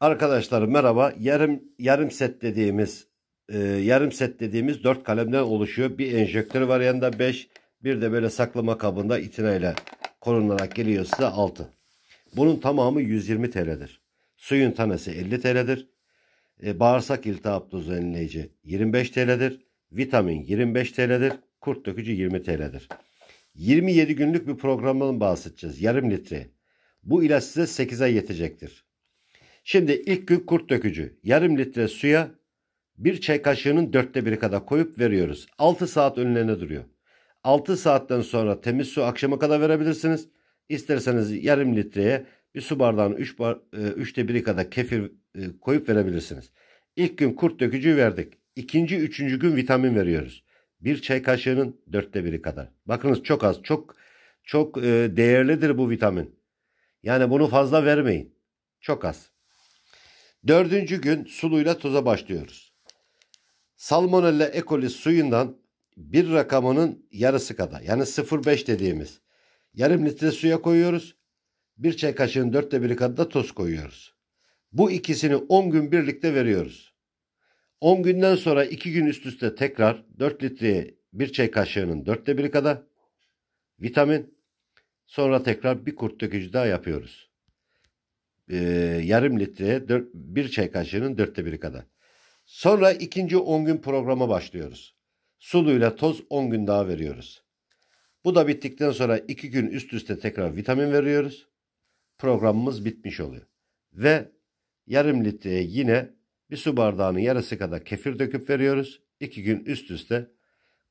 Arkadaşlar merhaba. Yarım yarım set dediğimiz e, yarım set dediğimiz dört kalemden oluşuyor. Bir enjektör var yanında 5, bir de böyle saklama kabında itinayla korunarak geliyor size 6. Bunun tamamı 120 TL'dir. Suyun tanesi 50 TL'dir. E, bağırsak iltihap düzenleyici 25 TL'dir. Vitamin 25 TL'dir. Kurt dökücü 20 TL'dir. 27 günlük bir programdan bahsedeceğiz. Yarım litre. Bu ilaç size 8 ay yetecektir. Şimdi ilk gün kurt dökücü. Yarım litre suya bir çay kaşığının dörtte biri kadar koyup veriyoruz. 6 saat önlerine duruyor. 6 saatten sonra temiz su akşama kadar verebilirsiniz. İsterseniz yarım litreye bir su bardağının üç bar, e, üçte biri kadar kefir e, koyup verebilirsiniz. İlk gün kurt dökücü verdik. İkinci, üçüncü gün vitamin veriyoruz. Bir çay kaşığının dörtte biri kadar. Bakınız çok az, çok çok e, değerlidir bu vitamin. Yani bunu fazla vermeyin. Çok az. Dördüncü gün suluyla toza başlıyoruz. Salmonella ekoli suyundan bir rakamının yarısı kadar yani 0.5 dediğimiz yarım litre suya koyuyoruz. Bir çay kaşığının dörtte biri kadar da toz koyuyoruz. Bu ikisini 10 gün birlikte veriyoruz. 10 günden sonra 2 gün üst üste tekrar 4 litreye bir çay kaşığının dörtte biri kadar vitamin. Sonra tekrar bir kurt dökücü daha yapıyoruz e, yarım litre dört, bir çay kaşığının dörtte biri kadar. Sonra ikinci 10 gün programa başlıyoruz. Suluyla toz 10 gün daha veriyoruz. Bu da bittikten sonra 2 gün üst üste tekrar vitamin veriyoruz. Programımız bitmiş oluyor. Ve yarım litreye yine bir su bardağının yarısı kadar kefir döküp veriyoruz. 2 gün üst üste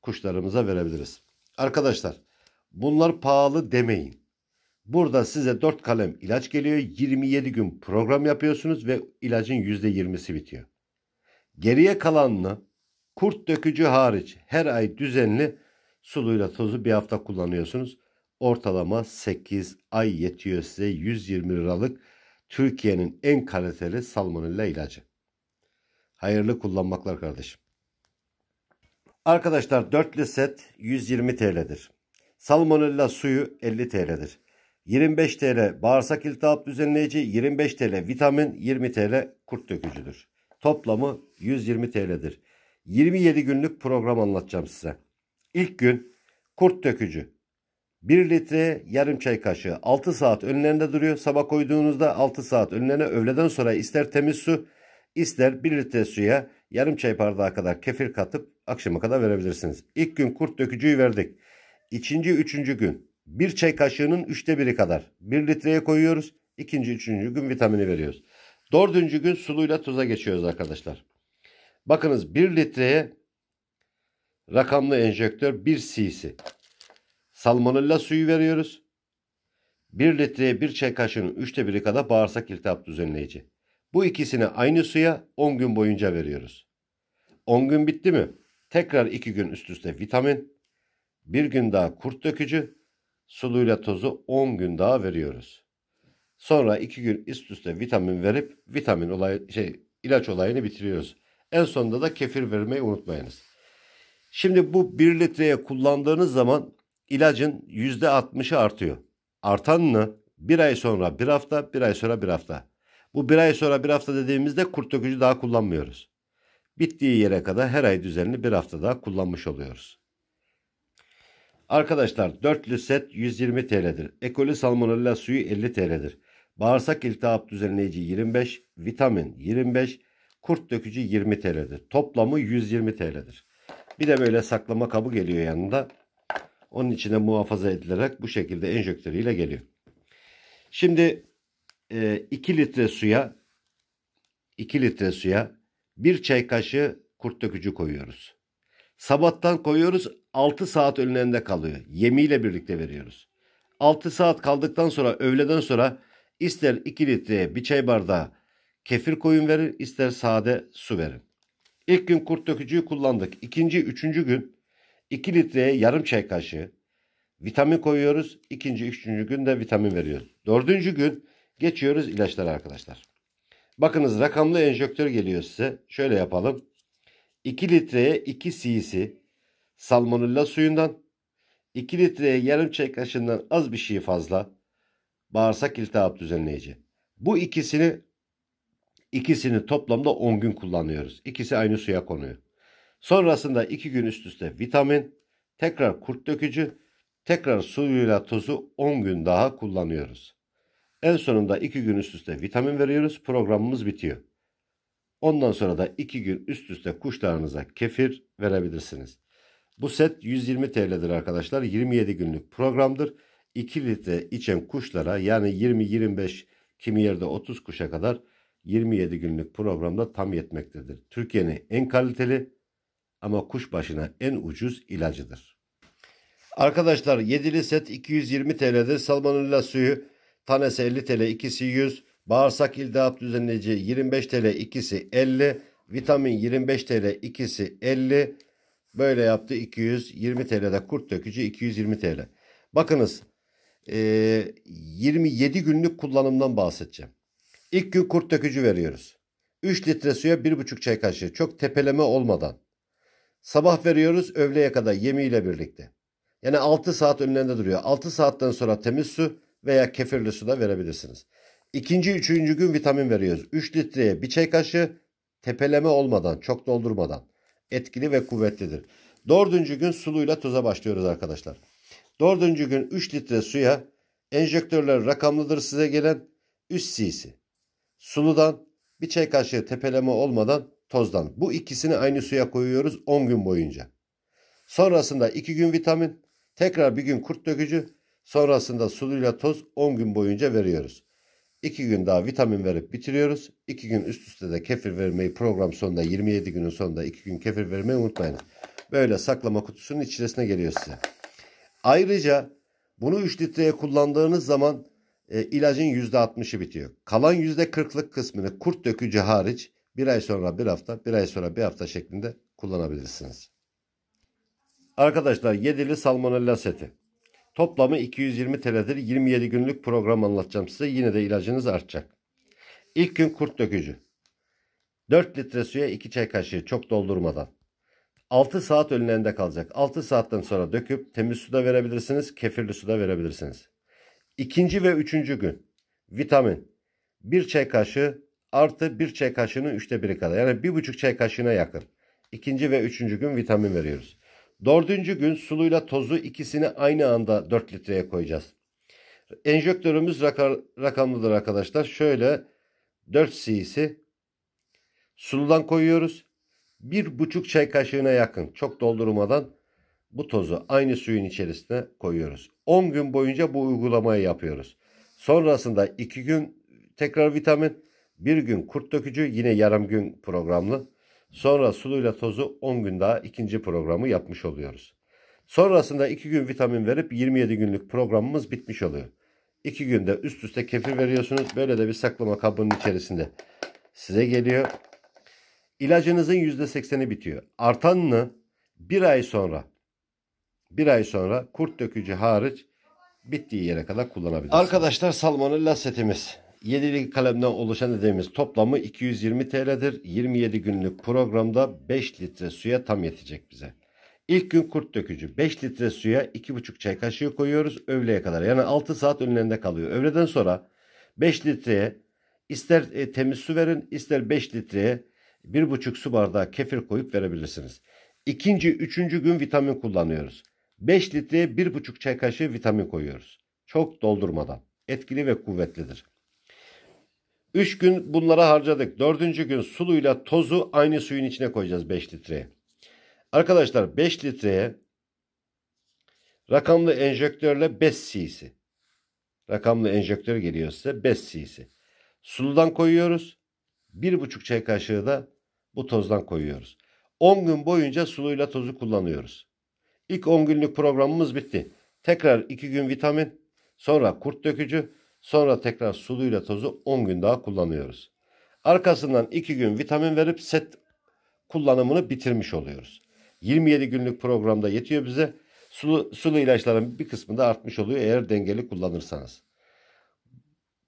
kuşlarımıza verebiliriz. Arkadaşlar bunlar pahalı demeyin. Burada size 4 kalem ilaç geliyor. 27 gün program yapıyorsunuz ve ilacın %20'si bitiyor. Geriye kalanını kurt dökücü hariç her ay düzenli suluyla tozu bir hafta kullanıyorsunuz. Ortalama 8 ay yetiyor size 120 liralık Türkiye'nin en kaliteli salmonella ilacı. Hayırlı kullanmaklar kardeşim. Arkadaşlar dörtlü set 120 TL'dir. Salmonella suyu 50 TL'dir. 25 TL bağırsak iltihap düzenleyici, 25 TL vitamin, 20 TL kurt dökücüdür. Toplamı 120 TL'dir. 27 günlük program anlatacağım size. İlk gün kurt dökücü. 1 litre yarım çay kaşığı 6 saat önlerinde duruyor. Sabah koyduğunuzda 6 saat önlerine öğleden sonra ister temiz su ister 1 litre suya yarım çay bardağı kadar kefir katıp akşama kadar verebilirsiniz. İlk gün kurt dökücüyü verdik. İkinci, üçüncü gün bir çay kaşığının üçte biri kadar. Bir litreye koyuyoruz. İkinci, üçüncü gün vitamini veriyoruz. Dördüncü gün suluyla tuza geçiyoruz arkadaşlar. Bakınız bir litreye rakamlı enjektör bir cc. Salmonella suyu veriyoruz. bir litreye bir çay kaşığının üçte biri kadar bağırsak iltihap düzenleyici. Bu ikisini aynı suya 10 gün boyunca veriyoruz. 10 gün bitti mi? Tekrar 2 gün üst üste vitamin, bir gün daha kurt dökücü, suluyla tozu 10 gün daha veriyoruz. Sonra 2 gün üst üste vitamin verip vitamin olay şey ilaç olayını bitiriyoruz. En sonunda da kefir vermeyi unutmayınız. Şimdi bu 1 litreye kullandığınız zaman ilacın %60'ı artıyor. Artanını bir ay sonra bir hafta, bir ay sonra bir hafta. Bu bir ay sonra bir hafta dediğimizde kurt dökücü daha kullanmıyoruz. Bittiği yere kadar her ay düzenli bir hafta daha kullanmış oluyoruz. Arkadaşlar dörtlü set 120 TL'dir. Ekoli salmonella suyu 50 TL'dir. Bağırsak iltihap düzenleyici 25, vitamin 25, kurt dökücü 20 TL'dir. Toplamı 120 TL'dir. Bir de böyle saklama kabı geliyor yanında. Onun içine muhafaza edilerek bu şekilde enjektörüyle geliyor. Şimdi 2 e, litre suya 2 litre suya 1 çay kaşığı kurt dökücü koyuyoruz. Sabattan koyuyoruz 6 saat önlerinde kalıyor. Yemiyle birlikte veriyoruz. 6 saat kaldıktan sonra öğleden sonra ister 2 litreye bir çay bardağı kefir koyun verin ister sade su verin. İlk gün kurt dökücüyü kullandık. İkinci, üçüncü gün 2 litreye yarım çay kaşığı vitamin koyuyoruz. İkinci, üçüncü gün de vitamin veriyoruz. Dördüncü gün geçiyoruz ilaçlara arkadaşlar. Bakınız rakamlı enjektör geliyor size. Şöyle yapalım. 2 litreye 2 cc salmonella suyundan, 2 litreye yarım çay kaşığından az bir şey fazla bağırsak iltihap düzenleyici. Bu ikisini ikisini toplamda 10 gün kullanıyoruz. İkisi aynı suya konuyor. Sonrasında 2 gün üst üste vitamin, tekrar kurt dökücü, tekrar suyuyla tozu 10 gün daha kullanıyoruz. En sonunda 2 gün üst üste vitamin veriyoruz. Programımız bitiyor. Ondan sonra da 2 gün üst üste kuşlarınıza kefir verebilirsiniz. Bu set 120 TL'dir arkadaşlar. 27 günlük programdır. 2 litre içen kuşlara yani 20-25 kimi yerde 30 kuşa kadar 27 günlük programda tam yetmektedir. Türkiye'nin en kaliteli ama kuş başına en ucuz ilacıdır. Arkadaşlar 7'li set 220 TL'dir. Salmonella suyu tanesi 50 TL, ikisi 100. Bağırsak iltihap düzenleyici 25 TL, ikisi 50. Vitamin 25 TL, ikisi 50. Böyle yaptı 220 TL'de kurt dökücü 220 TL. Bakınız e, 27 günlük kullanımdan bahsedeceğim. İlk gün kurt dökücü veriyoruz. 3 litre suya 1,5 çay kaşığı çok tepeleme olmadan. Sabah veriyoruz öğleye kadar yemiyle birlikte. Yani 6 saat önlerinde duruyor. 6 saatten sonra temiz su veya kefirli su da verebilirsiniz. İkinci, üçüncü gün vitamin veriyoruz. 3 litreye bir çay kaşığı tepeleme olmadan, çok doldurmadan etkili ve kuvvetlidir. Dördüncü gün suluyla toza başlıyoruz arkadaşlar. Dördüncü gün 3 litre suya enjektörler rakamlıdır size gelen 3 cc. Suludan bir çay kaşığı tepeleme olmadan tozdan. Bu ikisini aynı suya koyuyoruz 10 gün boyunca. Sonrasında 2 gün vitamin, tekrar bir gün kurt dökücü, sonrasında suluyla toz 10 gün boyunca veriyoruz. 2 gün daha vitamin verip bitiriyoruz. 2 gün üst üste de kefir vermeyi program sonunda 27 günün sonunda 2 gün kefir vermeyi unutmayın. Böyle saklama kutusunun içerisine geliyor size. Ayrıca bunu 3 litreye kullandığınız zaman e, ilacın %60'ı bitiyor. Kalan %40'lık kısmını kurt dökücü hariç bir ay sonra bir hafta, bir ay sonra bir hafta şeklinde kullanabilirsiniz. Arkadaşlar yedili salmonella seti. Toplamı 220 TL'dir. 27 günlük program anlatacağım size. Yine de ilacınız artacak. İlk gün kurt dökücü. 4 litre suya 2 çay kaşığı çok doldurmadan. 6 saat önlerinde kalacak. 6 saatten sonra döküp temiz suda verebilirsiniz. Kefirli suda verebilirsiniz. İkinci ve üçüncü gün vitamin 1 çay kaşığı artı 1 çay kaşığının 3'te 1'i kadar. Yani 1,5 çay kaşığına yakın. İkinci ve üçüncü gün vitamin veriyoruz. Dördüncü gün suluyla tozu ikisini aynı anda 4 litreye koyacağız. Enjektörümüz rakamlıdır arkadaşlar. Şöyle 4 cc suludan koyuyoruz. 1,5 çay kaşığına yakın çok doldurmadan bu tozu aynı suyun içerisine koyuyoruz. 10 gün boyunca bu uygulamayı yapıyoruz. Sonrasında 2 gün tekrar vitamin, 1 gün kurt dökücü yine yarım gün programlı. Sonra suluyla tozu 10 gün daha ikinci programı yapmış oluyoruz. Sonrasında 2 gün vitamin verip 27 günlük programımız bitmiş oluyor. 2 günde üst üste kefir veriyorsunuz. Böyle de bir saklama kabının içerisinde size geliyor. İlacınızın %80'i bitiyor. Artanını bir ay sonra bir ay sonra kurt dökücü hariç bittiği yere kadar kullanabilirsiniz. Arkadaşlar salmonella setimiz. 7'li kalemden oluşan ödemimiz toplamı 220 TL'dir. 27 günlük programda 5 litre suya tam yetecek bize. İlk gün kurt dökücü 5 litre suya 2,5 çay kaşığı koyuyoruz öğleye kadar. Yani 6 saat önlerinde kalıyor. Öğleden sonra 5 litreye ister e, temiz su verin ister 5 litreye 1,5 su bardağı kefir koyup verebilirsiniz. İkinci, üçüncü gün vitamin kullanıyoruz. 5 litreye 1,5 çay kaşığı vitamin koyuyoruz. Çok doldurmadan. Etkili ve kuvvetlidir. 3 gün bunlara harcadık. 4. gün suluyla tozu aynı suyun içine koyacağız 5 litreye. Arkadaşlar 5 litreye rakamlı enjektörle 5 cc. Rakamlı enjektör geliyor size 5 cc. Suludan koyuyoruz. 1,5 çay kaşığı da bu tozdan koyuyoruz. 10 gün boyunca suluyla tozu kullanıyoruz. İlk 10 günlük programımız bitti. Tekrar 2 gün vitamin, sonra kurt dökücü, Sonra tekrar suluyla tozu 10 gün daha kullanıyoruz. Arkasından 2 gün vitamin verip set kullanımını bitirmiş oluyoruz. 27 günlük programda yetiyor bize. Sulu, sulu ilaçların bir kısmı da artmış oluyor eğer dengeli kullanırsanız.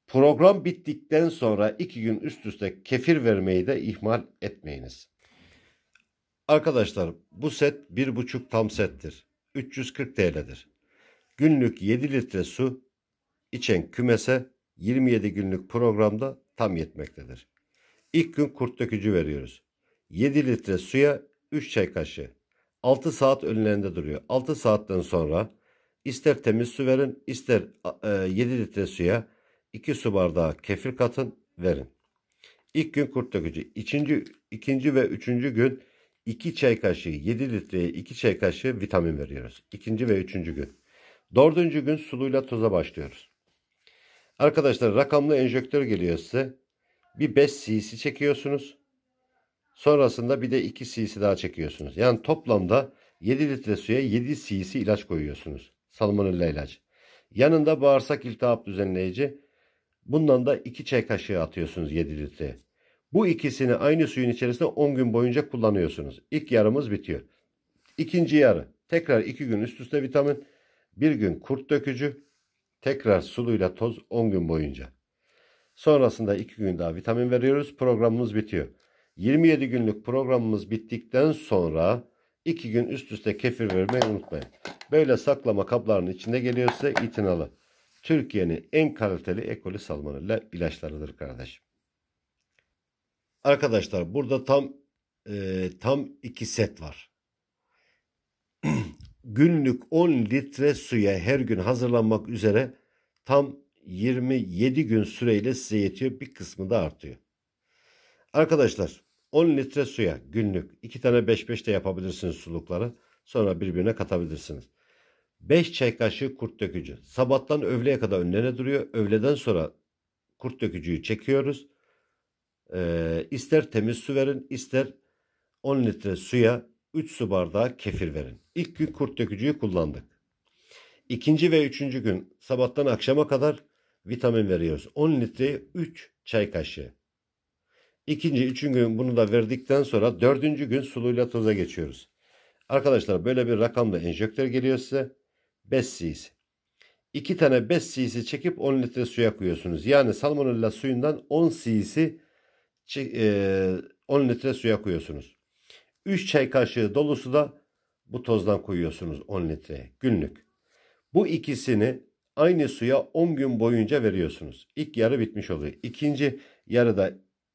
Program bittikten sonra 2 gün üst üste kefir vermeyi de ihmal etmeyiniz. Arkadaşlar bu set 1,5 tam settir. 340 TL'dir. Günlük 7 litre su içen kümese 27 günlük programda tam yetmektedir. İlk gün kurt dökücü veriyoruz. 7 litre suya 3 çay kaşığı. 6 saat önlerinde duruyor. 6 saatten sonra ister temiz su verin ister 7 e, litre suya 2 su bardağı kefir katın verin. İlk gün kurt dökücü. İkinci, ikinci ve üçüncü gün 2 çay kaşığı 7 litreye 2 çay kaşığı vitamin veriyoruz. İkinci ve üçüncü gün. Dördüncü gün suluyla toza başlıyoruz. Arkadaşlar rakamlı enjektör geliyor size. Bir 5 cc çekiyorsunuz. Sonrasında bir de 2 cc daha çekiyorsunuz. Yani toplamda 7 litre suya 7 cc ilaç koyuyorsunuz. Salmonella ilaç. Yanında bağırsak iltihap düzenleyici. Bundan da 2 çay kaşığı atıyorsunuz 7 litre. Bu ikisini aynı suyun içerisinde 10 gün boyunca kullanıyorsunuz. İlk yarımız bitiyor. İkinci yarı tekrar 2 gün üst üste vitamin, bir gün kurt dökücü, Tekrar suluyla toz 10 gün boyunca. Sonrasında 2 gün daha vitamin veriyoruz. Programımız bitiyor. 27 günlük programımız bittikten sonra 2 gün üst üste kefir vermeyi unutmayın. Böyle saklama kaplarının içinde geliyorsa itinalı. Türkiye'nin en kaliteli ekoli salmonella ilaçlarıdır kardeşim. Arkadaşlar burada tam e, tam iki set var günlük 10 litre suya her gün hazırlanmak üzere tam 27 gün süreyle size yetiyor. Bir kısmı da artıyor. Arkadaşlar 10 litre suya günlük 2 tane 5-5 de yapabilirsiniz sulukları. Sonra birbirine katabilirsiniz. 5 çay kaşığı kurt dökücü. Sabahtan öğleye kadar önlerine duruyor. Öğleden sonra kurt dökücüyü çekiyoruz. Ee, ister temiz su verin ister 10 litre suya 3 su bardağı kefir verin. İlk gün kurt dökücüyü kullandık. İkinci ve üçüncü gün sabahtan akşama kadar vitamin veriyoruz. 10 litre 3 çay kaşığı. İkinci, üçüncü gün bunu da verdikten sonra dördüncü gün suluyla toza geçiyoruz. Arkadaşlar böyle bir rakamda enjektör geliyor size. 5 cc. 2 tane 5 cc çekip 10 litre suya koyuyorsunuz. Yani salmonella suyundan 10 cc 10 litre suya koyuyorsunuz. 3 çay kaşığı dolusu da bu tozdan koyuyorsunuz 10 litreye günlük. Bu ikisini aynı suya 10 gün boyunca veriyorsunuz. İlk yarı bitmiş oluyor. İkinci yarıda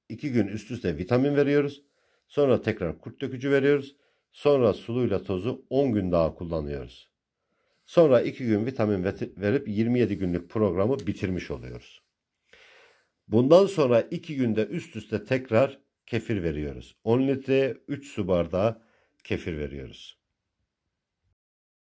2 gün üst üste vitamin veriyoruz. Sonra tekrar kurt dökücü veriyoruz. Sonra suluyla tozu 10 gün daha kullanıyoruz. Sonra 2 gün vitamin verip 27 günlük programı bitirmiş oluyoruz. Bundan sonra 2 günde üst üste tekrar kefir veriyoruz. 10 litre 3 su bardağı kefir veriyoruz.